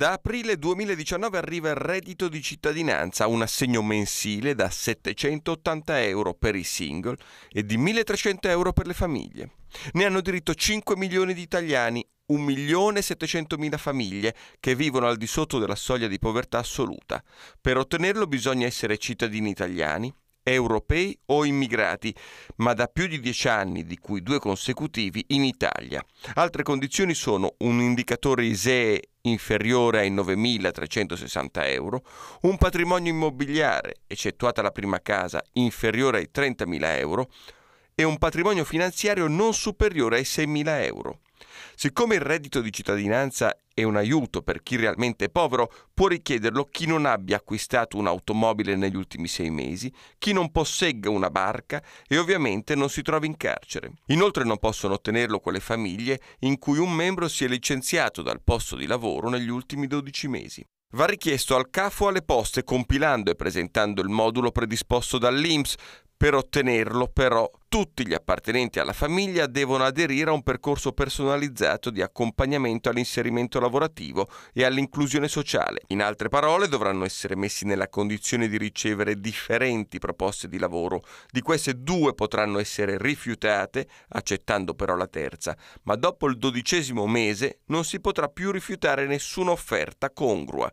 Da aprile 2019 arriva il reddito di cittadinanza, un assegno mensile da 780 euro per i single e di 1300 euro per le famiglie. Ne hanno diritto 5 milioni di italiani, 1 milione 700 mila famiglie che vivono al di sotto della soglia di povertà assoluta. Per ottenerlo bisogna essere cittadini italiani, europei o immigrati, ma da più di dieci anni, di cui due consecutivi, in Italia. Altre condizioni sono un indicatore ISEE inferiore ai 9.360 euro, un patrimonio immobiliare, eccettuata la prima casa, inferiore ai 30.000 euro e un patrimonio finanziario non superiore ai 6.000 euro. Siccome il reddito di cittadinanza è un aiuto per chi realmente è povero, può richiederlo chi non abbia acquistato un'automobile negli ultimi sei mesi, chi non possegga una barca e ovviamente non si trovi in carcere. Inoltre non possono ottenerlo quelle famiglie in cui un membro si è licenziato dal posto di lavoro negli ultimi 12 mesi. Va richiesto al CAFO alle poste compilando e presentando il modulo predisposto dall'IMSS per ottenerlo però tutti gli appartenenti alla famiglia devono aderire a un percorso personalizzato di accompagnamento all'inserimento lavorativo e all'inclusione sociale. In altre parole, dovranno essere messi nella condizione di ricevere differenti proposte di lavoro. Di queste due potranno essere rifiutate, accettando però la terza, ma dopo il dodicesimo mese non si potrà più rifiutare nessuna offerta congrua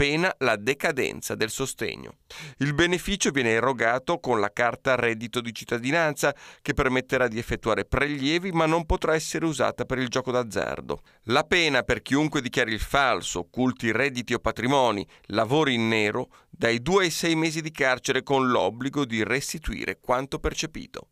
pena la decadenza del sostegno. Il beneficio viene erogato con la carta reddito di cittadinanza che permetterà di effettuare prelievi ma non potrà essere usata per il gioco d'azzardo. La pena per chiunque dichiari il falso, occulti redditi o patrimoni, lavori in nero, dai 2 ai 6 mesi di carcere con l'obbligo di restituire quanto percepito.